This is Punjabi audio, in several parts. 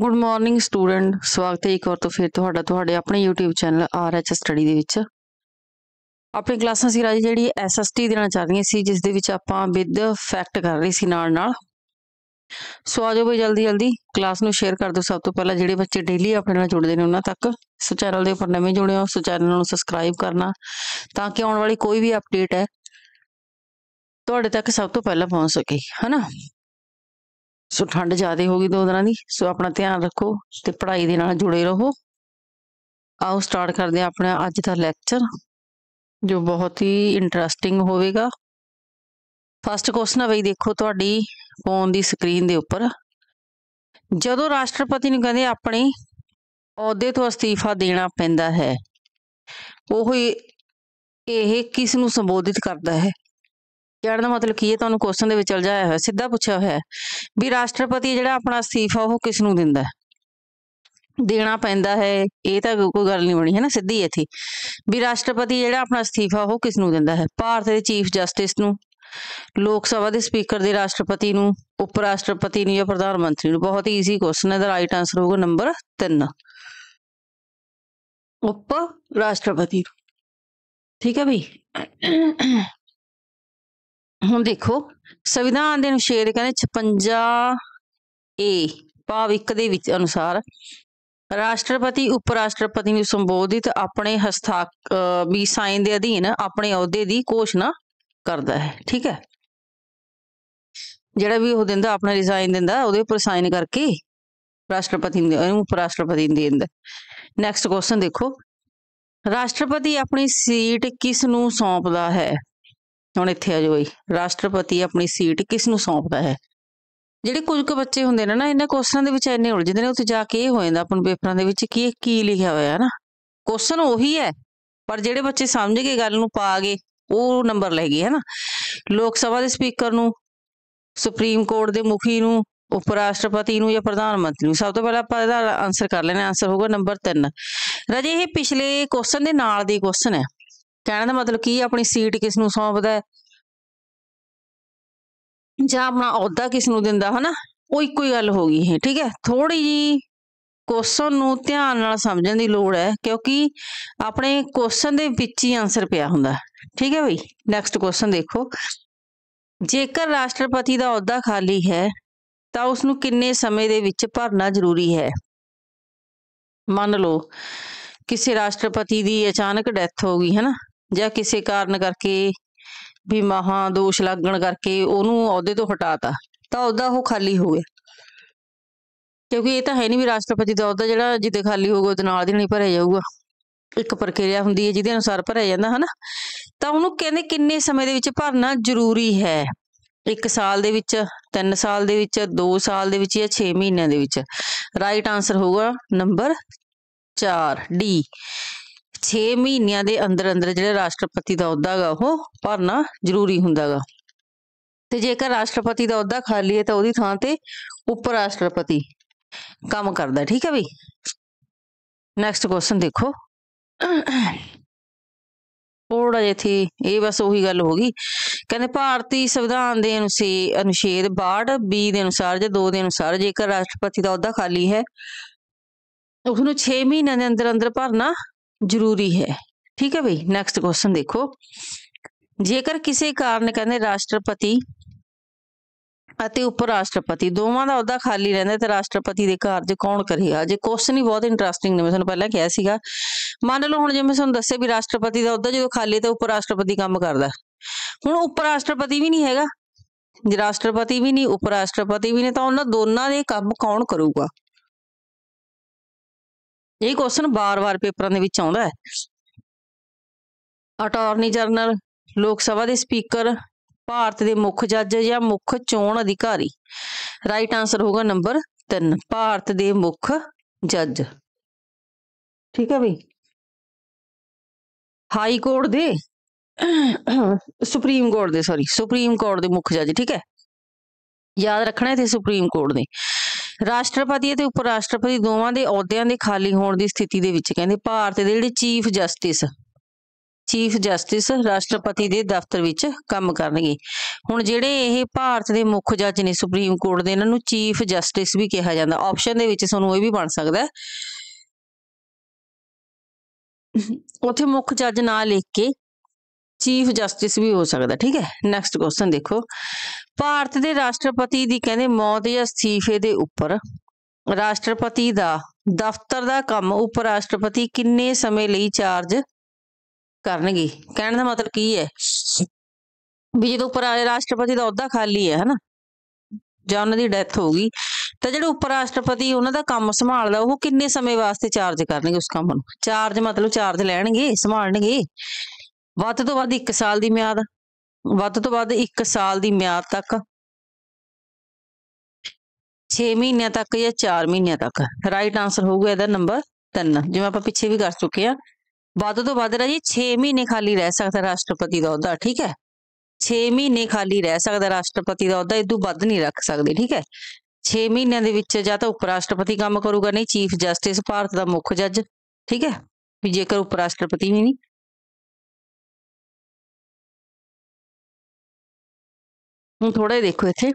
ਗੁੱਡ ਮਾਰਨਿੰਗ ਸਟੂਡੈਂਟ ਸਵਾਗਤ ਹੈ ਇੱਕ ਵਾਰ ਤੋਂ ਫਿਰ ਤੁਹਾਡਾ ਤੁਹਾਡੇ ਆਪਣੇ YouTube ਚੈਨਲ RH ਸਟੱਡੀ ਦੇ ਵਿੱਚ ਆਪਣੀ ਕਲਾਸਾਂ ਸੀ ਰਾਜੀ ਜਿਹੜੀ ਐਸਐਸਟੀ ਦੇਣਾ ਚਾਹ ਰਹੀਆਂ ਸੀ ਜਿਸ ਦੇ ਵਿੱਚ ਆਪਾਂ ਵਿਦ ਫੈਕਟ ਕਰ ਰਹੀ ਸੀ ਨਾਲ ਨਾਲ ਸੋ ਆਜੋ ਬਈ ਜਲਦੀ ਜਲਦੀ ਕਲਾਸ ਨੂੰ ਸ਼ੇਅਰ ਕਰ ਦਿਓ ਸਭ ਤੋਂ ਪਹਿਲਾਂ ਜਿਹੜੇ ਬੱਚੇ ਡੇਲੀ ਆਪਣੇ ਨਾਲ ਜੁੜਦੇ ਨੇ ਉਹਨਾਂ ਤੱਕ ਸੋ ਚੈਨਲ ਦੇ ਉੱਪਰ ਨਵੇਂ ਜੁੜੇ ਹੋ ਸੋ ਚੈਨਲ ਨੂੰ ਸਬਸਕ੍ਰਾਈਬ ਕਰਨਾ ਤਾਂ ਕਿ ਆਉਣ ਵਾਲੀ ਕੋਈ ਵੀ ਅਪਡੇਟ ਹੈ ਤੁਹਾਡੇ ਤੱਕ ਸਭ ਤੋਂ ਪਹਿਲਾਂ ਪਹੁੰਚ ਸਕੇ ਹਨਾ ਸੋ ਠੰਡ ਜ਼ਿਆਦਾ ਹੋ ਗਈ ਦੋ ਦਿਨਾਂ ਦੀ ਸੋ ਆਪਣਾ ਧਿਆਨ ਰੱਖੋ ਤੇ ਪੜ੍ਹਾਈ ਦੇ ਨਾਲ ਜੁੜੇ ਰਹੋ ਆਓ ਸਟਾਰਟ ਕਰਦੇ ਆ ਆਪਣਾ ਅੱਜ ਦਾ ਲੈਕਚਰ ਜੋ ਬਹੁਤ ਹੀ ਇੰਟਰਸਟਿੰਗ ਹੋਵੇਗਾ ਫਸਟ ਕੁਐਸਚਨ ਹੈ ਬਈ ਦੇਖੋ ਤੁਹਾਡੀ ਫੋਨ ਦੀ ਸਕਰੀਨ ਦੇ ਉੱਪਰ ਜਦੋਂ ਰਾਸ਼ਟਰਪਤੀ ਨੂੰ ਕਹਿੰਦੇ ਆਪਣੇ ਅਹੁਦੇ ਤੋਂ ਅਸਤੀਫਾ ਦੇਣਾ ਪੈਂਦਾ ਹੈ ਉਹ ਇਹ ਕਿਸ ਨੂੰ ਸੰਬੋਧਿਤ ਕਰਦਾ ਹੈ ਕਹਿਣ ਦਾ ਮਤਲਬ ਕੀ ਹੈ ਤੁਹਾਨੂੰ ਕੁਐਸਚਨ ਦੇ ਵਿੱਚ ਉਲਝਾਇਆ ਹੋਇਆ ਸਿੱਧਾ ਪੁੱਛਿਆ ਹੋਇਆ ਹੈ ਵੀ ਰਾਸ਼ਟਰਪਤੀ ਜਿਹੜਾ ਆਪਣਾ ਅਸਤੀਫਾ ਉਹ ਕਿਸ ਨੂੰ ਦਿੰਦਾ ਹੈ ਦੇਣਾ ਪੈਂਦਾ ਹੈ ਇਹ ਤਾਂ ਕੋਈ ਗੱਲ ਨਹੀਂ ਬਣੀ ਹੈ ਨਾ ਸਿੱਧੀ ਇੱਥੇ ਵੀ ਰਾਸ਼ਟਰਪਤੀ ਜਿਹੜਾ ਆਪਣਾ ਅਸਤੀਫਾ ਉਹ ਕਿਸ ਨੂੰ ਦਿੰਦਾ ਹੈ ਭਾਰਤ ਦੇ ਚੀਫ ਜਸਟਿਸ ਨੂੰ ਲੋਕ ਸਭਾ ਦੇ ਸਪੀਕਰ ਦੇ ਰਾਸ਼ਟਰਪਤੀ ਨੂੰ ਉਪ ਰਾਸ਼ਟਰਪਤੀ ਨੂੰ ਜਾਂ ਪ੍ਰਧਾਨ ਮੰਤਰੀ ਨੂੰ ਬਹੁਤ ਈਜ਼ੀ ਕੁਐਸਚਨ ਹੈ ਦਾ ਰਾਈਟ ਆਨਸਰ ਹੋਊਗਾ ਨੰਬਰ 3 ਉਪ ਰਾਸ਼ਟਰਪਤੀ ਠੀਕ ਹੈ ਭਈ ਹੁਣ ਦੇਖੋ ਸੰਵਿਧਾਨ ਦੇ ਅਨੁਛੇਦ ਕਹਿੰਦੇ 56 ਏ ਭਾਵ 1 ਦੇ ਵਿੱਚ ਅਨੁਸਾਰ ਰਾਸ਼ਟਰਪਤੀ ਉਪ ਰਾਸ਼ਟਰਪਤੀ ਨੂੰ ਸੰਬੋਧਿਤ ਆਪਣੇ ਹਸਤਾਕ ਵੀ ਸਾਈਨ ਦੇ ਅਧੀਨ ਆਪਣੇ ਅਹੁਦੇ ਦੀ ਘੋਸ਼ਣਾ ਕਰਦਾ ਹੈ ਠੀਕ ਹੈ ਜਿਹੜਾ ਵੀ ਉਹ ਦਿੰਦਾ ਆਪਣਾ ਰਿਜ਼ਾਈਨ ਦਿੰਦਾ ਉਹਦੇ ਉੱਪਰ ਸਾਈਨ ਕਰਕੇ ਰਾਸ਼ਟਰਪਤੀ ਨੂੰ ਉਪ ਰਾਸ਼ਟਰਪਤੀ ਨੂੰ ਦਿੰਦਾ ਨੈਕਸਟ ਕੁਐਸਚਨ ਦੇਖੋ ਰਾਸ਼ਟਰਪਤੀ ਆਪਣੀ ਸੀਟ ਕਿਸ ਨੂੰ ਸੌਂਪਦਾ ਹੈ ਹੁਣ ਇੱਥੇ ਆ ਜਾਓ ਬਈ ਰਾਸ਼ਟਰਪਤੀ ਆਪਣੀ ਸੀਟ ਕਿਸ ਨੂੰ ਸੌਂਪਦਾ ਹੈ ਜਿਹੜੇ ਕੁਝ ਕੁ ਬੱਚੇ ਹੁੰਦੇ ਨੇ ਨਾ ਇਹਨਾਂ ਕੁਐਸਚਨਾਂ ਦੇ ਵਿੱਚ ਇੰਨੇ ਉਲਝਦੇ ਨੇ ਉੱਥੇ ਜਾ ਕੇ ਇਹ ਹੋ ਜਾਂਦਾ ਆਪਾਂ ਨੂੰ ਪੇਪਰਾਂ ਦੇ ਵਿੱਚ ਕੀ ਕੀ ਲਿਖਿਆ ਹੋਇਆ ਹੈ ਨਾ ਕੁਐਸਚਨ ਉਹੀ ਹੈ ਪਰ ਜਿਹੜੇ ਬੱਚੇ ਸਮਝ ਕੇ ਗੱਲ ਨੂੰ ਪਾ ਗਏ ਉਹ ਨੰਬਰ ਲੈ ਗਏ ਹੈ ਨਾ ਲੋਕ ਸਭਾ ਦੇ ਸਪੀਕਰ ਨੂੰ ਸੁਪਰੀਮ ਕੋਰਟ ਦੇ ਮੁਖੀ ਨੂੰ ਉਪ ਰਾਸ਼ਟਰਪਤੀ ਨੂੰ ਜਾਂ ਪ੍ਰਧਾਨ ਮੰਤਰੀ ਨੂੰ ਸਭ ਤੋਂ ਪਹਿਲਾਂ ਆਪਾਂ ਇਹਦਾ ਆਨਸਰ ਕਰ ਲੈਣਾ ਆਨਸਰ ਹੋਊਗਾ ਨੰਬਰ 3 ਰਾਜੇ ਇਹ ਪਿਛਲੇ ਕੁਐਸਚਨ ਦੇ ਨਾਲ ਦੀ ਕੁਐਸਚਨ ਹੈ ਕਹਿਣ ਦਾ ਮਤਲਬ ਕੀ ਆਪਣੀ ਸੀਟ ਕਿਸ ਨੂੰ ਸੌਂਪਦਾ ਹੈ ਜਾਂ ਆਪਣਾ ਅਹੁਦਾ ਕਿਸ ਨੂੰ ਦਿੰਦਾ ਹਨਾ ਉਹ ਇੱਕੋ ਹੀ ਗੱਲ ਹੋ ਗਈ ਹੈ ਠੀਕ ਹੈ ਥੋੜੀ ਜੀ ਕੁਐਸਚਨ ਨੂੰ ਧਿਆਨ ਨਾਲ ਸਮਝਣ ਦੀ ਲੋੜ ਹੈ ਕਿਉਂਕਿ ਆਪਣੇ ਕੁਐਸਚਨ ਦੇ ਵਿੱਚ ਹੀ ਆਨਸਰ ਪਿਆ ਹੁੰਦਾ ਠੀਕ ਹੈ ਬਈ ਨੈਕਸਟ ਕੁਐਸਚਨ ਦੇਖੋ ਜੇਕਰ ਰਾਸ਼ਟਰਪਤੀ ਦਾ ਅਹੁਦਾ ਖਾਲੀ ਹੈ ਤਾਂ ਉਸ ਨੂੰ ਕਿੰਨੇ ਸਮੇਂ ਦੇ ਵਿੱਚ ਭਰਨਾ ਜ਼ਰੂਰੀ ਹੈ ਮੰਨ ਲਓ ਕਿਸੇ ਰਾਸ਼ਟਰਪਤੀ ਦੀ ਅਚਾਨਕ ਡੈਥ ਹੋ ਗਈ ਹੈ ਨਾ ਜਾਂ ਕਿਸੇ ਕਾਰਨ ਕਰਕੇ ਵੀ ਮਹਾ ਦੋਸ਼ ਲੱਗਣ ਕਰਕੇ ਉਹਨੂੰ ਅਹੁਦੇ ਤੋਂ ਹਟਾਤਾ ਤਾਂ ਉਹਦਾ ਉਹ ਖਾਲੀ ਹੋ ਗਿਆ ਕਿਉਂਕਿ ਇਹ ਤਾਂ ਹੈ ਨਹੀਂ ਵੀ ਰਾਸ਼ਟਰਪਤੀ ਦਾ ਅਹੁਦਾ ਜਿਹੜਾ ਜਿੱਦੇ ਖਾਲੀ ਹੋਊਗਾ ਉਹਦੇ ਨਾਲ ਦੀ ਨਹੀਂ ਭਰਿਆ ਜਾਊਗਾ ਇੱਕ ਪ੍ਰਕਿਰਿਆ ਹੁੰਦੀ ਹੈ ਜਿਹਦੇ ਅਨੁਸਾਰ ਭਰਿਆ ਜਾਂਦਾ ਹਨਾ ਤਾਂ ਉਹਨੂੰ ਕਹਿੰਦੇ ਕਿੰਨੇ ਸਮੇਂ ਦੇ ਵਿੱਚ ਭਰਨਾ ਜ਼ਰੂਰੀ ਹੈ 1 ਸਾਲ ਦੇ ਵਿੱਚ 3 ਸਾਲ ਦੇ ਵਿੱਚ 2 ਸਾਲ ਦੇ ਵਿੱਚ ਜਾਂ 6 ਮਹੀਨਿਆਂ ਦੇ ਵਿੱਚ ਰਾਈਟ ਆਨਸਰ ਹੋਊਗਾ ਨੰਬਰ 4 ਡੀ 6 ਮਹੀਨਿਆਂ ਦੇ ਅੰਦਰ ਅੰਦਰ ਜਿਹੜਾ ਰਾਸ਼ਟਰਪਤੀ ਦਾ ਅਹੁਦਾ ਹੈਗਾ ਉਹ ਭਰਨਾ ਜ਼ਰੂਰੀ ਹੁੰਦਾਗਾ ਤੇ ਜੇਕਰ ਰਾਸ਼ਟਰਪਤੀ ਦਾ ਅਹੁਦਾ ਖਾਲੀ ਹੈ ਤਾਂ ਉਹਦੀ ਥਾਂ ਤੇ ਉਪ ਰਾਸ਼ਟਰਪਤੀ ਕੰਮ ਕਰਦਾ ਠੀਕ ਹੈ ਵੀ ਨੈਕਸਟ ਕੁਐਸਚਨ ਦੇਖੋ ਥੋੜਾ ਜਿਹਾ ਥੀ ਇਹ ਬਸ ਉਹੀ ਗੱਲ ਹੋ ਗਈ ਕਹਿੰਦੇ ਭਾਰਤੀ ਸੰਵਿਧਾਨ ਦੇ ਅਨੁਸਾਰ ਅਨੁਛੇਦ 62 ਬੀ ਦੇ ਅਨੁਸਾਰ ਜਾਂ 2 ਦੇ ਅਨੁਸਾਰ ਜੇਕਰ ਰਾਸ਼ਟਰਪਤੀ ਦਾ ਅਹੁਦਾ ਖਾਲੀ ਹੈ ਉਸ ਨੂੰ 6 ਮਹੀਨਿਆਂ ਦੇ ਅੰਦਰ ਅੰਦਰ ਭਰਨਾ ਜ਼ਰੂਰੀ ਹੈ ਠੀਕ ਹੈ ਬਈ ਨੈਕਸਟ ਕੁਐਸਚਨ ਦੇਖੋ ਜੇਕਰ ਕਿਸੇ ਕਾਰਨ ਕਹਿੰਦੇ ਰਾਸ਼ਟਰਪਤੀ ਅਤੇ ਉਪ ਰਾਸ਼ਟਰਪਤੀ ਦੋਵਾਂ ਦਾ ਅਹੁਦਾ ਖਾਲੀ ਰਹਿੰਦਾ ਤੇ ਰਾਸ਼ਟਰਪਤੀ ਦੇ ਕਾਰਜ ਕੌਣ ਕਰੇਗਾ ਜੇ ਕੁਐਸਚਨ ਹੀ ਬਹੁਤ ਇੰਟਰਸਟਿੰਗ ਨੇ ਮੈਂ ਤੁਹਾਨੂੰ ਪਹਿਲਾਂ ਕਿਹਾ ਸੀਗਾ ਮੰਨ ਲਓ ਹੁਣ ਮੈਂ ਤੁਹਾਨੂੰ ਦੱਸਿਆ ਵੀ ਰਾਸ਼ਟਰਪਤੀ ਦਾ ਅਹੁਦਾ ਜਦੋਂ ਖਾਲੀ ਤੇ ਉਪ ਰਾਸ਼ਟਰਪਤੀ ਕੰਮ ਕਰਦਾ ਹੁਣ ਉਪ ਰਾਸ਼ਟਰਪਤੀ ਵੀ ਨਹੀਂ ਹੈਗਾ ਜੇ ਰਾਸ਼ਟਰਪਤੀ ਵੀ ਨਹੀਂ ਉਪ ਰਾਸ਼ਟਰਪਤੀ ਵੀ ਨਹੀਂ ਤਾਂ ਉਹਨਾਂ ਦੋਨਾਂ ਦੇ ਕੰਮ ਕੌਣ ਕਰੂਗਾ ਇਹ ਕੁਐਸਚਨ ਬਾਰ-ਬਾਰ ਪੇਪਰਾਂ ਦੇ ਵਿੱਚ ਆਉਂਦਾ ਹੈ ਅਟਾਰਨੀ ਜਨਰਲ ਲੋਕ ਸਭਾ ਦੇ ਸਪੀਕਰ ਭਾਰਤ ਦੇ ਮੁੱਖ ਜੱਜ ਜਾਂ ਮੁੱਖ ਚੋਣ ਅਧਿਕਾਰੀ ਰਾਈਟ ਆਨਸਰ ਹੋਗਾ ਨੰਬਰ 3 ਭਾਰਤ ਦੇ ਮੁੱਖ ਜੱਜ ਠੀਕ ਹੈ ਵੀ ਹਾਈ ਕੋਰਟ ਦੇ ਸੁਪਰੀਮ ਕੋਰਟ ਦੇ ਸੌਰੀ ਸੁਪਰੀਮ ਕੋਰਟ ਦੇ ਮੁੱਖ ਜੱਜ ਠੀਕ ਹੈ ਯਾਦ ਰੱਖਣਾ ਤੇ ਸੁਪਰੀਮ ਕੋਰਟ ਦੇ ਰਾਸ਼ਟਰਪਤੀ ਅਤੇ ਉਪ ਰਾਸ਼ਟਰਪਤੀ ਦੋਵਾਂ ਦੇ ਅਹੁਦਿਆਂ ਦੇ ਖਾਲੀ ਹੋਣ ਦੀ ਸਥਿਤੀ ਦੇ ਵਿੱਚ ਕਹਿੰਦੇ ਭਾਰਤ ਦੇ ਜਿਹੜੇ ਚੀਫ ਜਸਟਿਸ ਚੀਫ ਜਸਟਿਸ ਰਾਸ਼ਟਰਪਤੀ ਦੇ ਦਫ਼ਤਰ ਵਿੱਚ ਕੰਮ ਕਰਨਗੇ ਹੁਣ ਜਿਹੜੇ ਇਹ ਭਾਰਤ ਦੇ ਮੁੱਖ ਜੱਜ ਨੇ ਸੁਪਰੀਮ ਕੋਰਟ ਦੇ ਇਹਨਾਂ ਨੂੰ ਚੀਫ ਜਸਟਿਸ ਵੀ ਕਿਹਾ ਜਾਂਦਾ ਆਪਸ਼ਨ ਦੇ ਵਿੱਚ ਤੁਹਾਨੂੰ ਇਹ ਵੀ ਬਣ ਸਕਦਾ ਉਥੇ ਮੁੱਖ ਜੱਜ ਨਾਂ ਲਿਖ ਕੇ ਚੀਫ ਜਸਟਿਸ ਵੀ ਹੋ ਸਕਦਾ ਠੀਕ ਹੈ ਨੈਕਸਟ ਕੁਐਸਚਨ ਦੇਖੋ ਭਾਰਤ ਦੇ ਰਾਸ਼ਟਰਪਤੀ ਦੀ ਕਹਿੰਦੇ ਮੌਤ ਜਾਂ ਅਸਤੀਫੇ ਦੇ ਉੱਪਰ ਰਾਸ਼ਟਰਪਤੀ ਦਾ ਦਫ਼ਤਰ ਦਾ ਕੰਮ ਉਪ ਰਾਸ਼ਟਰਪਤੀ ਕਿੰਨੇ ਸਮੇਂ ਲਈ ਚਾਰਜ ਕਰਨਗੇ ਕਹਿਣ ਦਾ ਮਤਲਬ ਕੀ ਹੈ ਵੀ ਜਦੋਂ ਉਪ ਰਾਸ਼ਟਰਪਤੀ ਦਾ ਅਹੁਦਾ ਖਾਲੀ ਹੈ ਹਨਾ ਜਾਂ ਉਹਨਾਂ ਦੀ ਡੈਥ ਹੋ ਗਈ ਤਾਂ ਜਿਹੜੇ ਉਪ ਰਾਸ਼ਟਰਪਤੀ ਉਹਨਾਂ ਦਾ ਕੰਮ ਸੰਭਾਲਦਾ ਉਹ ਕਿੰਨੇ ਸਮੇਂ ਵਾਸਤੇ ਚਾਰਜ ਕਰਨਗੇ ਉਸ ਕੰਮ ਨੂੰ ਚਾਰਜ ਮਤਲਬ ਚਾਰਜ ਲੈਣਗੇ ਸੰਭਾਲਣਗੇ ਵੱਧ ਤੋਂ ਵੱਧ 1 ਸਾਲ ਦੀ ਮਿਆਦ ਵੱਧ ਤੋਂ ਵੱਧ 1 ਸਾਲ ਦੀ ਮਿਆਦ ਤੱਕ 6 ਮਹੀਨਿਆਂ ਤੱਕ ਜਾਂ 4 ਮਹੀਨਿਆਂ ਤੱਕ ਰਾਈਟ ਆਨਸਰ ਹੋਊਗਾ ਇਹਦਾ ਨੰਬਰ 3 ਜਿਵੇਂ ਆਪਾਂ ਪਿੱਛੇ ਵੀ ਕਰ ਚੁੱਕੇ ਆ ਵੱਧ ਤੋਂ ਵੱਧ ਰਾਜੀ 6 ਮਹੀਨੇ ਖਾਲੀ ਰਹਿ ਸਕਦਾ ਰਾਸ਼ਟਰਪਤੀ ਦਾ ਅਹੁਦਾ ਠੀਕ ਹੈ 6 ਮਹੀਨੇ ਖਾਲੀ ਰਹਿ ਸਕਦਾ ਰਾਸ਼ਟਰਪਤੀ ਦਾ ਅਹੁਦਾ ਇਦੋਂ ਵੱਧ ਨਹੀਂ ਰੱਖ ਸਕਦੇ ਠੀਕ ਹੈ 6 ਮਹੀਨਿਆਂ ਦੇ ਵਿੱਚ ਜਾਂ ਤਾਂ ਉਪ ਰਾਸ਼ਟਰਪਤੀ ਕੰਮ ਕਰੂਗਾ ਨਹੀਂ ਚੀਫ ਜਸਟਿਸ ਭਾਰਤ ਦਾ ਮੁੱਖ ਜੱਜ ਠੀਕ ਹੈ ਵੀ ਜੇਕਰ ਉਪ ਰਾਸ਼ਟਰਪਤੀ ਵੀ ਨਹੀਂ ਹੁਣ ਥੋੜਾ ਦੇਖੋ ਇੱਥੇ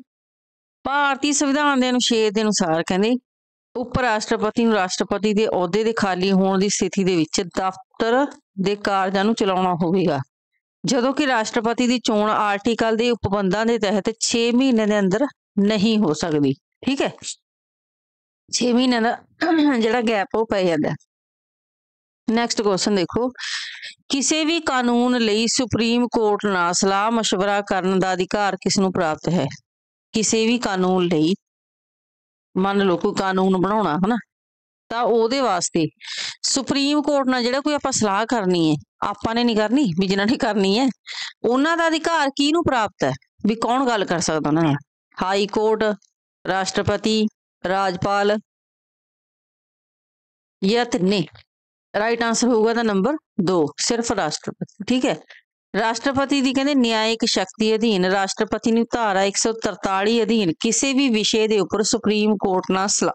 ਭਾਰਤੀ ਸੰਵਿਧਾਨ ਦੇ ਅਨੁਛੇਦ ਦੇ ਅਨੁਸਾਰ ਕਹਿੰਦੇ ਉਪ ਰਾਸ਼ਟਰਪਤੀ ਨੂੰ ਰਾਸ਼ਟਰਪਤੀ ਦੇ ਅਹੁਦੇ ਦੇ ਖਾਲੀ ਹੋਣ ਦੀ ਸਥਿਤੀ ਦੇ ਵਿੱਚ ਦਫ਼ਤਰ ਦੇ ਕਾਰਜਾਂ ਨੂੰ ਚਲਾਉਣਾ ਹੋਵੇਗਾ ਜਦੋਂ ਕਿ ਰਾਸ਼ਟਰਪਤੀ ਦੀ ਚੋਣ ਆਰਟੀਕਲ ਦੇ ਉਪਬੰਧਾਂ ਦੇ ਤਹਿਤ 6 ਮਹੀਨੇ ਦੇ ਅੰਦਰ ਨਹੀਂ ਹੋ ਸਕਦੀ ਠੀਕ ਹੈ 6 ਮਹੀਨੇ ਦਾ ਜਿਹੜਾ ਗੈਪ ਉਹ ਪੈ ਜਾਂਦਾ ਨੈਕਸਟ ਕੁਐਸਚਨ ਦੇਖੋ ਕਿਸੇ ਵੀ ਕਾਨੂੰਨ ਲਈ ਸੁਪਰੀਮ ਕੋਰਟ ਨਾਲ ਸਲਾਹ مشورہ ਕਰਨ ਦਾ ਅਧਿਕਾਰ ਕਿਸ ਨੂੰ ਪ੍ਰਾਪਤ ਹੈ ਕਿਸੇ ਵੀ ਕਾਨੂੰਨ ਲਈ ਮੰਨ ਲਓ ਕੋਈ ਕਾਨੂੰਨ ਬਣਾਉਣਾ ਹਨਾ ਤਾਂ ਉਹਦੇ ਵਾਸਤੇ ਸੁਪਰੀਮ ਕੋਰਟ ਨਾਲ ਜਿਹੜਾ ਕੋਈ ਆਪਾਂ ਸਲਾਹ ਕਰਨੀ ਹੈ ਆਪਾਂ ਨੇ ਨਹੀਂ ਕਰਨੀ ਵੀ ਜਿਨ੍ਹਾਂ ਨੇ ਕਰਨੀ ਹੈ ਉਹਨਾਂ ਦਾ ਅਧਿਕਾਰ ਨੂੰ ਪ੍ਰਾਪਤ ਹੈ ਵੀ ਕੌਣ ਗੱਲ ਕਰ ਸਕਦਾ ਉਹਨਾਂ ਨਾਲ ਹਾਈ ਕੋਰਟ ਰਾਸ਼ਟਰਪਤੀ ਰਾਜਪਾਲ ਜਾਂ ਰਾਈਟ ਆਨਸਰ ਹੋਊਗਾ ਤਾਂ ਨੰਬਰ 2 ਸਿਰਫ ਰਾਸ਼ਟਰਪਤੀ ਠੀਕ ਹੈ ਰਾਸ਼ਟਰਪਤੀ ਦੀ ਕਹਿੰਦੇ ਨਿਆਇਕ ਸ਼ਕਤੀ ਅਧੀਨ ਰਾਸ਼ਟਰਪਤੀ ਨੂੰ ਧਾਰਾ 143 ਅਧੀਨ ਕਿਸੇ ਵੀ ਵਿਸ਼ੇ ਦੇ ਉੱਪਰ ਸੁਪਰੀਮ ਕੋਰਟ ਨਾਲ ਸਲਾਹ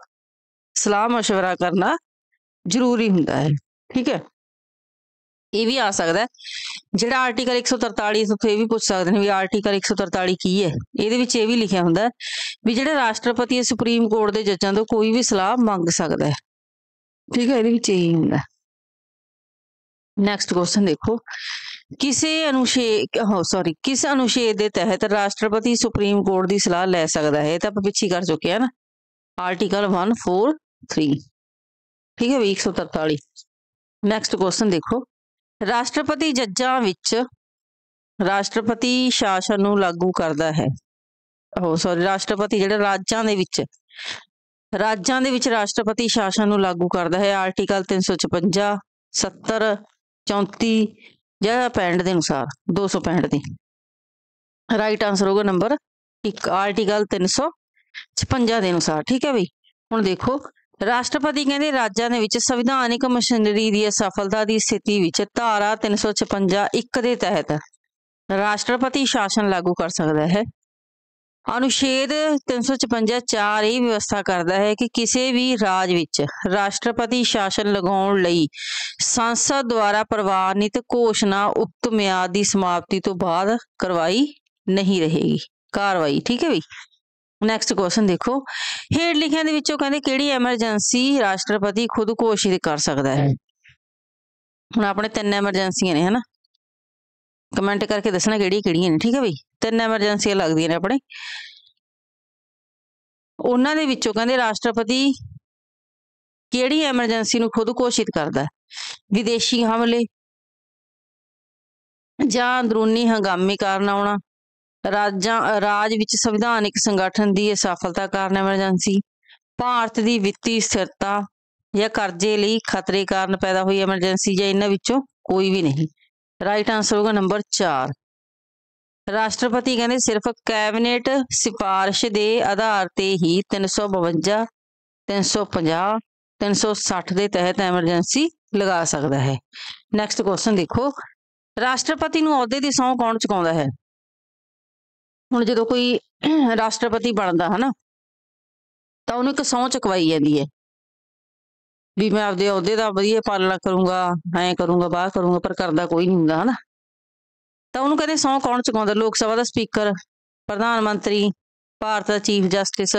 ਸਲਾਹ مشورہ ਕਰਨਾ ਜ਼ਰੂਰੀ ਹੁੰਦਾ ਹੈ ਠੀਕ ਹੈ ਇਹ ਵੀ ਆ ਸਕਦਾ ਜਿਹੜਾ ਆਰਟੀਕਲ 143 ਤੋਂ ਇਹ ਵੀ ਪੁੱਛ ਸਕਦੇ ਨੇ ਵੀ ਆਰਟੀਕਲ 143 ਕੀ ਹੈ ਇਹਦੇ ਵਿੱਚ ਇਹ ਵੀ ਲਿਖਿਆ ਹੁੰਦਾ ਵੀ ਜਿਹੜਾ ਰਾਸ਼ਟਰਪਤੀ ਸੁਪਰੀਮ ਕੋਰਟ ਦੇ ਜੱਜਾਂ ਤੋਂ ਕੋਈ ਵੀ ਸਲਾਹ ਮੰਗ ਸਕਦਾ ਹੈ ਠੀਕ ਹੈ ਇਹਦੇ ਵਿੱਚ ਇਹ ਹੁੰਦਾ ਨੈਕਸਟ ਕੁਐਸਚਨ ਦੇਖੋ ਕਿਸੇ ਅਨੁਸ਼ੇਦ ਹੋ ਸੌਰੀ ਕਿਸ ਅਨੁਸ਼ੇਦ ਦੇ ਤਹਿਤ ਰਾਸ਼ਟਰਪਤੀ ਸੁਪਰੀਮ ਕੋਰਟ ਦੀ ਸਲਾਹ ਲੈ ਸਕਦਾ ਹੈ ਇਹ ਤਾਂ ਆਪਾਂ ਪਿੱਛੇ ਕਰ ਚੁੱਕੇ ਆ ਨਾ ਆਰਟੀਕਲ 143 ਠੀਕ ਹੈ 143 ਨੈਕਸਟ ਕੁਐਸਚਨ ਦੇਖੋ ਰਾਸ਼ਟਰਪਤੀ ਜੱਜਾਂ ਵਿੱਚ ਰਾਸ਼ਟਰਪਤੀ ਸ਼ਾਸਨ ਨੂੰ ਲਾਗੂ ਕਰਦਾ ਹੈ ਉਹ oh, ਸੌਰੀ ਰਾਸ਼ਟਰਪਤੀ ਜਿਹੜੇ ਰਾਜਾਂ ਦੇ ਵਿੱਚ ਰਾਜਾਂ ਦੇ ਵਿੱਚ ਰਾਸ਼ਟਰਪਤੀ ਸ਼ਾਸਨ ਨੂੰ ਲਾਗੂ ਕਰਦਾ ਹੈ ਆਰਟੀਕਲ 356 70 34 ਜਾਂ 65 ਦੇ ਅਨੁਸਾਰ 265 ਦੀ ਰਾਈਟ ਆਨਸਰ ਹੋਗਾ ਨੰਬਰ 1 ਆਰਟੀਕਲ 356 ਦੇ ਅਨੁਸਾਰ ਠੀਕ ਹੈ ਬਈ ਹੁਣ ਦੇਖੋ ਰਾਸ਼ਟਰਪਤੀ ਕਹਿੰਦੇ ਰਾਜਾਂ ਦੇ ਵਿੱਚ ਸੰਵਿਧਾਨਿਕ ਮਸ਼ੀਨਰੀ ਦੀ ਸਫਲਤਾ ਦੀ ਸਥਿਤੀ ਵਿੱਚ ਧਾਰਾ 356 1 ਦੇ ਤਹਿਤ ਰਾਸ਼ਟਰਪਤੀ ਸ਼ਾਸਨ ਲਾਗੂ ਕਰ ਸਕਦਾ ਹੈ ਅਨੁਛੇਦ 356 4 ਇਹ ਵਿਵਸਥਾ ਕਰਦਾ ਹੈ ਕਿ ਕਿਸੇ ਵੀ ਰਾਜ ਵਿੱਚ ਰਾਸ਼ਟਰਪਤੀ ਸ਼ਾਸਨ ਲਗਾਉਣ ਲਈ ਸੰਸਦ ਦੁਆਰਾ ਪ੍ਰਵਾਨਿਤ ਘੋਸ਼ਣਾ ਉਕਤ ਮਿਆਦ ਦੀ ਸਮਾਪਤੀ ਤੋਂ ਬਾਅਦ ਕਰਵਾਈ ਨਹੀਂ ਰਹੇਗੀ ਕਾਰਵਾਈ ਠੀਕ ਹੈ ਵੀ ਨੈਕਸਟ ਕੁਐਸਚਨ ਦੇਖੋ ਹੇਠ ਲਿਖਿਆਂ ਦੇ ਵਿੱਚੋਂ ਕਹਿੰਦੇ ਕਿਹੜੀ ਐਮਰਜੈਂਸੀ ਰਾਸ਼ਟਰਪਤੀ ਖੁਦ ਘੋਸ਼ਿਤ ਕਰ ਸਕਦਾ ਹੈ ਹੁਣ ਆਪਣੇ ਤਿੰਨ ਐਮਰਜੈਂਸੀਆਂ ਨੇ ਹਨਾ ਕਮੈਂਟ ਕਰਕੇ ਦੱਸਣਾ ਕਿਹੜੀ ਕਿਹੜੀਆਂ ਨੇ ਠੀਕ ਹੈ ਵੀ ਤਿੰਨ ਐਮਰਜੈਂਸੀਆਂ ਲੱਗਦੀਆਂ ਨੇ ਆਪਣੇ ਉਹਨਾਂ ਦੇ ਵਿੱਚੋਂ ਕਹਿੰਦੇ ਰਾਸ਼ਟਰਪਤੀ ਕਿਹੜੀ ਐਮਰਜੈਂਸੀ ਨੂੰ ਖੁਦ ਘੋਸ਼ਿਤ ਕਰਦਾ ਹੈ ਵਿਦੇਸ਼ੀ ਹਮਲੇ ਜਾਂ ਅੰਦਰੂਨੀ ਹੰਗਾਮੀ ਕਾਰਨ ਆਉਣਾ ਰਾਜਾਂ ਰਾਜ ਵਿੱਚ ਸੰਵਿਧਾਨਿਕ ਸੰਗਠਨ ਦੀ ਅਸਫਲਤਾ ਕਾਰਨ ਐਮਰਜੈਂਸੀ ਭਾਰਤ ਦੀ ਵਿੱਤੀ ਸਥਿਰਤਾ ਜਾਂ ਕਰਜ਼ੇ ਲਈ ਖਤਰੇ ਕਾਰਨ ਪੈਦਾ ਹੋਈ ਐਮਰਜੈਂਸੀ ਜਾਂ ਇਹਨਾਂ ਵਿੱਚੋਂ ਕੋਈ ਵੀ ਨਹੀਂ ਰਾਈਟ ਆਨਸਰ ਹੋਗਾ ਨੰਬਰ 4 ਰਾਸ਼ਟਰਪਤੀ ਕਹਿੰਦੇ ਸਿਰਫ ਕੈਬਨਿਟ ਸਿਫਾਰਿਸ਼ ਦੇ ਆਧਾਰ ਤੇ ਹੀ 352 350 360 ਦੇ ਤਹਿਤ ਐਮਰਜੈਂਸੀ ਲਗਾ ਸਕਦਾ ਹੈ ਨੈਕਸਟ ਕੁਐਸਚਨ ਦੇਖੋ ਰਾਸ਼ਟਰਪਤੀ ਨੂੰ ਅਹੁਦੇ ਦੀ ਸਹੁੰ ਕੌਣ ਚੁਕਾਉਂਦਾ ਹੈ ਹੁਣ ਜਦੋਂ ਕੋਈ ਰਾਸ਼ਟਰਪਤੀ ਬਣਦਾ ਹਨਾ ਤਾਂ ਉਹਨੂੰ ਇੱਕ ਸਹੁੰ ਚੁਕਵਾਈ ਜਾਂਦੀ ਹੈ ਵੀ ਮੈਂ ਆਪਦੇ ਅਹੁਦੇ ਦਾ ਵਧੀਆ ਪਾਲਣਾ ਕਰੂੰਗਾ ਐਂ ਕਰੂੰਗਾ ਬਾਹਰ ਕਰੂੰਗਾ ਪਰ ਕਰਦਾ ਕੋਈ ਨਹੀਂ ਹੁੰਦਾ ਹਨਾ ਤਾਂ ਉਹਨੂੰ ਕਹਿੰਦੇ ਸਹੁੰ ਕੌਣ ਚੁਕਾਉਂਦਾ ਲੋਕ ਸਭਾ ਦਾ ਸਪੀਕਰ ਪ੍ਰਧਾਨ ਮੰਤਰੀ ਭਾਰਤ ਦਾ ਚੀਫ ਜਸਟਿਸ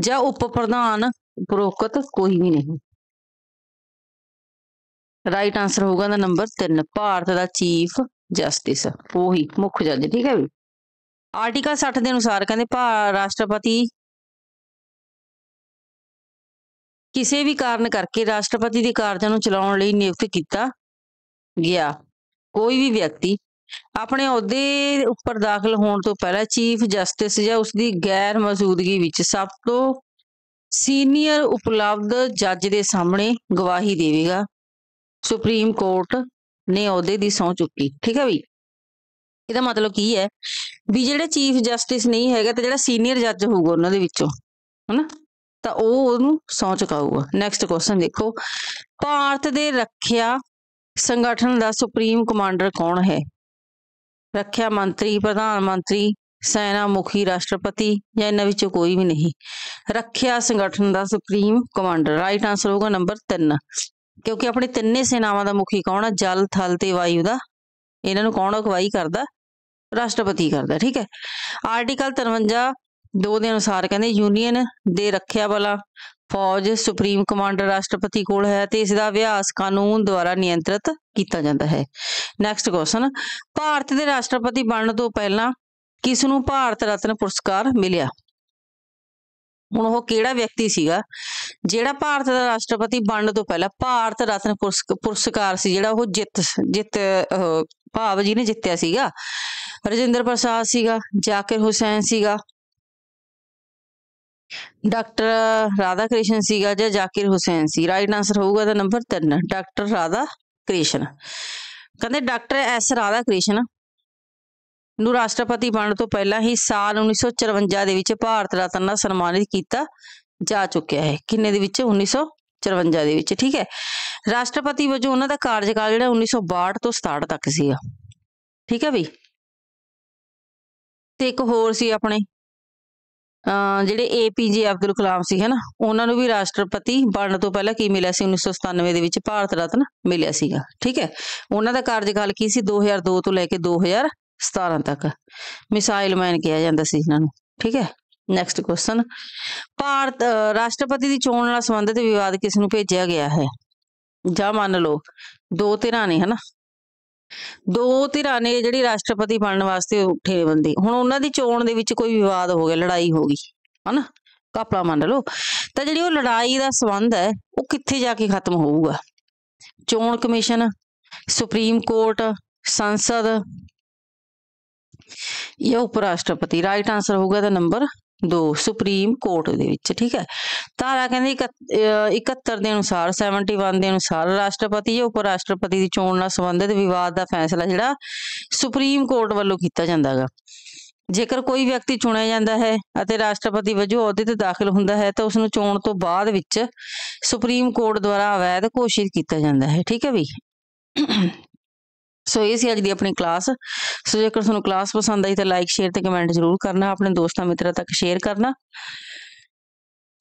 ਜਾਂ ਉਪ ਪ੍ਰਧਾਨ ਉਪਰੋਕਤ ਕੋਈ ਵੀ ਨਹੀਂ ਰਾਈਟ ਆਨਸਰ ਹੋਊਗਾ ਦਾ ਨੰਬਰ 3 ਭਾਰਤ ਦਾ ਚੀਫ ਜਸਟਿਸ ਉਹੀ ਮੁੱਖ ਜੱਜ ਠੀਕ ਹੈ ਵੀ ਆਰਟੀਕਲ 60 ਦੇ ਅਨੁਸਾਰ ਕਹਿੰਦੇ ਰਾਸ਼ਟਰਪਤੀ ਕਿਸੇ ਵੀ ਕਾਰਨ ਕਰਕੇ ਰਾਸ਼ਟਰਪਤੀ ਦੇ ਕਾਰਜਾਂ ਨੂੰ ਚਲਾਉਣ ਲਈ ਨਿਯੁਕਤ ਕੀਤਾ ਗਿਆ ਕੋਈ ਵੀ ਵਿਅਕਤੀ ਆਪਣੇ ਅਹੁਦੇ ਉੱਪਰ ਦਾਖਲ ਹੋਣ ਤੋਂ ਪਹਿਲਾਂ ਚੀਫ ਜਸਟਿਸ ਜਾਂ ਉਸ ਦੀ ਗੈਰ ਮੌਜੂਦਗੀ ਵਿੱਚ ਸਭ ਤੋਂ ਸੀਨੀਅਰ ਉਪਲਬਧ ਜੱਜ ਦੇ ਸਾਹਮਣੇ ਗਵਾਹੀ ਦੇਵੇਗਾ ਸੁਪਰੀਮ ਕੋਰਟ ਨੇ ਅਹੁਦੇ ਦੀ ਸੌ ਚੁੱਕੀ ਠੀਕ ਹੈ ਵੀ ਇਹਦਾ ਮਤਲਬ ਕੀ ਹੈ ਵੀ ਜਿਹੜੇ ਚੀਫ ਜਸਟਿਸ ਨਹੀਂ ਹੈਗਾ ਤੇ ਜਿਹੜਾ ਸੀਨੀਅਰ ਜੱਜ ਹੋਊਗਾ ਉਹਨਾਂ ਦੇ ਵਿੱਚੋਂ ਹਨਾ ਤਾਂ ਉਹ ਉਹਨੂੰ ਸੌ ਚੁਕਾਊਗਾ ਨੈਕਸਟ ਕੁਐਸਚਨ ਦੇਖੋ ਭਾਰਤ ਦੇ ਰੱਖਿਆ ਸੰਗਠਨ ਦਾ ਸੁਪਰੀਮ ਕਮਾਂਡਰ ਕੌਣ ਹੈ ਰੱਖਿਆ ਮੰਤਰੀ ਪ੍ਰਧਾਨ ਮੰਤਰੀ ਸੈਨਾ ਮੁਖੀ ਰਾਸ਼ਟਰਪਤੀ ਜਾਂ ਇਹਨਾਂ ਵਿੱਚੋਂ ਕੋਈ ਵੀ ਨਹੀਂ ਰੱਖਿਆ ਸੰਗਠਨ ਦਾ ਸੁਪਰੀਮ ਕਮਾਂਡਰ ਰਾਈਟ ਆਨਸਰ ਹੋਗਾ ਨੰਬਰ 3 ਕਿਉਂਕਿ ਆਪਣੇ ਤਿੰਨੇ ਸੈਨਾਵਾਂ ਦਾ ਮੁਖੀ ਕੌਣ ਆ ਜਲ ਥਲ ਤੇ ਵਾਯੂ ਦਾ ਇਹਨਾਂ ਨੂੰ ਕੌਣ ਅਗਵਾਈ ਕਰਦਾ ਰਾਸ਼ਟਰਪਤੀ ਕਰਦਾ ਠੀਕ ਹੈ ਆਰਟੀਕਲ 53 ਦੋ ਦੇ ਅਨੁਸਾਰ ਕਹਿੰਦੇ ਯੂਨੀਅਨ ਦੇ ਰੱਖਿਆ ਵਾਲਾ ਫੌਜ ਸੁਪਰੀਮ ਕਮਾਂਡਰ ਰਾਸ਼ਟਰਪਤੀ ਕੋਲ ਹੈ ਤੇ ਇਸ ਦਾ ਅਭਿਆਸ ਕਾਨੂੰਨ ਦੁਆਰਾ ਨਿਯੰਤਰਿਤ ਕੀਤਾ ਜਾਂਦਾ ਹੈ ਨੈਕਸਟ ਕੁਐਸਚਨ ਭਾਰਤ ਦੇ ਰਾਸ਼ਟਰਪਤੀ ਬਣਨ ਤੋਂ ਪਹਿਲਾਂ ਕਿਸ ਨੂੰ ਭਾਰਤ ਰਤਨ ਪੁਰਸਕਾਰ ਮਿਲਿਆ ਹੁਣ ਉਹ ਕਿਹੜਾ ਵਿਅਕਤੀ ਸੀਗਾ ਜਿਹੜਾ ਭਾਰਤ ਦਾ ਰਾਸ਼ਟਰਪਤੀ ਬਣਨ ਤੋਂ ਪਹਿਲਾਂ ਭਾਰਤ ਰਤਨ ਪੁਰਸਕਾਰ ਸੀ ਜਿਹੜਾ ਉਹ ਜਿੱਤ ਜਿੱਤ ਭਾਵ ਜੀ ਨੇ ਜਿੱਤਿਆ ਸੀਗਾ ਰਜਿੰਦਰ ਪ੍ਰਸਾਦ ਸੀਗਾ ਜਾਕਿਰ ਹੁਸੈਨ ਸੀਗਾ ਡਾਕਟਰ ਰਾਧਾ ਕ੍ਰਿਸ਼ਨ ਸੀਗਾ ਜਾਂ ਜਾਕਿਰ ਹੁਸੈਨ ਸੀ ਰਾਈਟ ਆਨਸਰ ਹੋਊਗਾ ਤਾਂ ਨੰਬਰ 3 ਡਾਕਟਰ ਰਾਧਾ ਕ੍ਰਿਸ਼ਨ ਕਹਿੰਦੇ ਡਾਕਟਰ ਐਸ ਰਾਧਾ ਕ੍ਰਿਸ਼ਨ ਨੂੰ ਰਾਸ਼ਟਰਪਤੀ ਬਣਨ ਤੋਂ ਪਹਿਲਾਂ ਹੀ ਸਾਲ 1954 ਦੇ ਵਿੱਚ ਭਾਰਤ ਰਤਨ ਨਾਲ ਸਨਮਾਨਿਤ ਕੀਤਾ ਜਾ ਚੁੱਕਿਆ ਹੈ ਕਿੰਨੇ ਦੇ ਵਿੱਚ 1954 ਦੇ ਵਿੱਚ ਠੀਕ ਹੈ ਰਾਸ਼ਟਰਪਤੀ ਵਜੋਂ ਉਹਨਾਂ ਦਾ ਕਾਰਜਕਾਲ ਜਿਹੜਾ 1962 ਤੋਂ 67 ਤੱਕ ਸੀਗਾ ਠੀਕ ਹੈ ਵੀ ਤੇ ਇੱਕ ਹੋਰ ਸੀ ਆਪਣੇ ਜਿਹੜੇ ਏਪੀਜੇ ਅਬਦੁਲ ਕਲਾਮ ਸੀ ਹੈਨਾ ਉਹਨਾਂ ਨੂੰ ਵੀ ਰਾਸ਼ਟਰਪਤੀ ਬਣਨ ਤੋਂ ਪਹਿਲਾਂ ਕੀ ਮਿਲਿਆ ਸੀ 1997 ਦੇ ਵਿੱਚ ਭਾਰਤ ਰਤਨ ਮਿਲਿਆ ਸੀਗਾ ਠੀਕ ਹੈ ਉਹਨਾਂ ਦਾ ਕਾਰਜਕਾਲ ਕੀ ਸੀ 2002 ਤੋਂ ਲੈ ਕੇ 2000 17 ਤੱਕ ਮਿਸਾਈਲ ਮੈਨ ਕਿਹਾ ਜਾਂਦਾ ਸੀ ਇਹਨਾਂ ਨੂੰ ਠੀਕ ਹੈ ਨੈਕਸਟ ਕੁਐਸਚਨ ਭਾਰਤ ਰਾਸ਼ਟਰਪਤੀ ਦੀ ਚੋਣ ਨਾਲ ਸੰਬੰਧਿਤ ਵਿਵਾਦ ਕਿਸ ਨੂੰ ਭੇਜਿਆ ਗਿਆ ਹੈ ਜਾਂ ਮੰਨ ਲਓ ਦੋ ਧਿਰਾਂ ਨੇ ਹਨਾ ਦੋ ਧਿਰਾਂ ਨੇ ਜਿਹੜੀ ਰਾਸ਼ਟਰਪਤੀ ਬਣਨ ਵਾਸਤੇ ਉੱਠੇ ਬੰਦੇ ਹੁਣ ਉਹਨਾਂ ਦੀ ਚੋਣ ਦੇ ਵਿੱਚ ਕੋਈ ਵਿਵਾਦ ਹੋ ਗਿਆ ਲੜਾਈ ਹੋ ਗਈ ਹਨਾ ਕਾਪਲਾ ਮੰਨ ਲਓ ਤਾਂ ਜਿਹੜੀ ਉਹ ਲੜਾਈ ਦਾ ਸੰਬੰਧ ਹੈ ਉਹ ਕਿੱਥੇ ਜਾ ਕੇ ਖਤਮ ਹੋਊਗਾ ਚੋਣ ਕਮਿਸ਼ਨ ਸੁਪਰੀਮ ਕੋਰਟ ਸੰਸਦ ਜਾਂ ਉਪ ਰਾਸ਼ਟਰਪਤੀ ਰਾਈਟ ਆਨਸਰ ਹੋਊਗਾ ਤਾਂ ਨੰਬਰ 2 ਸੁਪਰੀਮ ਕੋਰਟ ਦੇ ਵਿੱਚ ਠੀਕ ਹੈ ਧਾਰਾ ਕਹਿੰਦੀ 71 ਦੇ ਅਨੁਸਾਰ 71 ਦੇ ਅਨੁਸਾਰ ਰਾਸ਼ਟਰਪਤੀ ਜਾਂ ਉਪ ਰਾਸ਼ਟਰਪਤੀ ਦੀ ਚੋਣ ਨਾਲ ਸੰਬੰਧਿਤ ਵਿਵਾਦ ਦਾ ਫੈਸਲਾ ਜਿਹੜਾ ਸੁਪਰੀਮ ਕੋਰਟ ਵੱਲੋਂ ਕੀਤਾ ਜਾਂਦਾ ਹੈਗਾ ਜੇਕਰ ਕੋਈ ਵਿਅਕਤੀ ਚੁਣਿਆ ਜਾਂਦਾ ਹੈ ਅਤੇ ਰਾਸ਼ਟਰਪਤੀ ਵਜੋਂ ਅਹੁਦੇ ਤੇ ਦਾਖਲ ਹੁੰਦਾ ਹੈ ਤਾਂ ਉਸ ਨੂੰ ਚੋਣ ਤੋਂ ਬਾਅਦ ਵਿੱਚ ਸੁਪਰੀਮ ਕੋਰਟ ਦੁਆਰਾ ਅਵੈਧ ਘੋਸ਼ਿਤ ਕੀਤਾ ਜਾਂਦਾ ਹੈ ਠੀਕ ਹੈ ਵੀ ਸੋ ਇਹ ਸੀ ਅੱਜ ਦੀ ਆਪਣੀ ਕਲਾਸ ਸੋ ਜੇਕਰ ਤੁਹਾਨੂੰ ਕਲਾਸ ਪਸੰਦ ਆਈ ਤਾਂ ਲਾਈਕ ਸ਼ੇਅਰ ਤੇ ਕਮੈਂਟ ਜ਼ਰੂਰ ਕਰਨਾ ਆਪਣੇ ਦੋਸਤਾਂ ਮਿੱਤਰਾਂ ਤੱਕ ਸ਼ੇਅਰ ਕਰਨਾ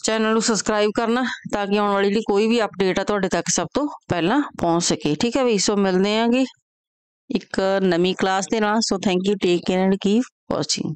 ਚੈਨਲ ਨੂੰ ਸਬਸਕ੍ਰਾਈਬ ਕਰਨਾ ਤਾਂ ਕਿ ਆਉਣ ਵਾਲੀ ਲਈ ਕੋਈ ਵੀ ਅਪਡੇਟ ਆ ਤੁਹਾਡੇ ਤੱਕ ਸਭ ਤੋਂ ਪਹਿਲਾਂ ਪਹੁੰਚ ਸਕੇ ਠੀਕ ਹੈ ਵੀ ਸੋ ਮਿਲਦੇ ਆਂਗੇ ਇੱਕ ਨਵੀਂ ਕਲਾਸ ਦੇ ਨਾਲ so thank you take care and keep watching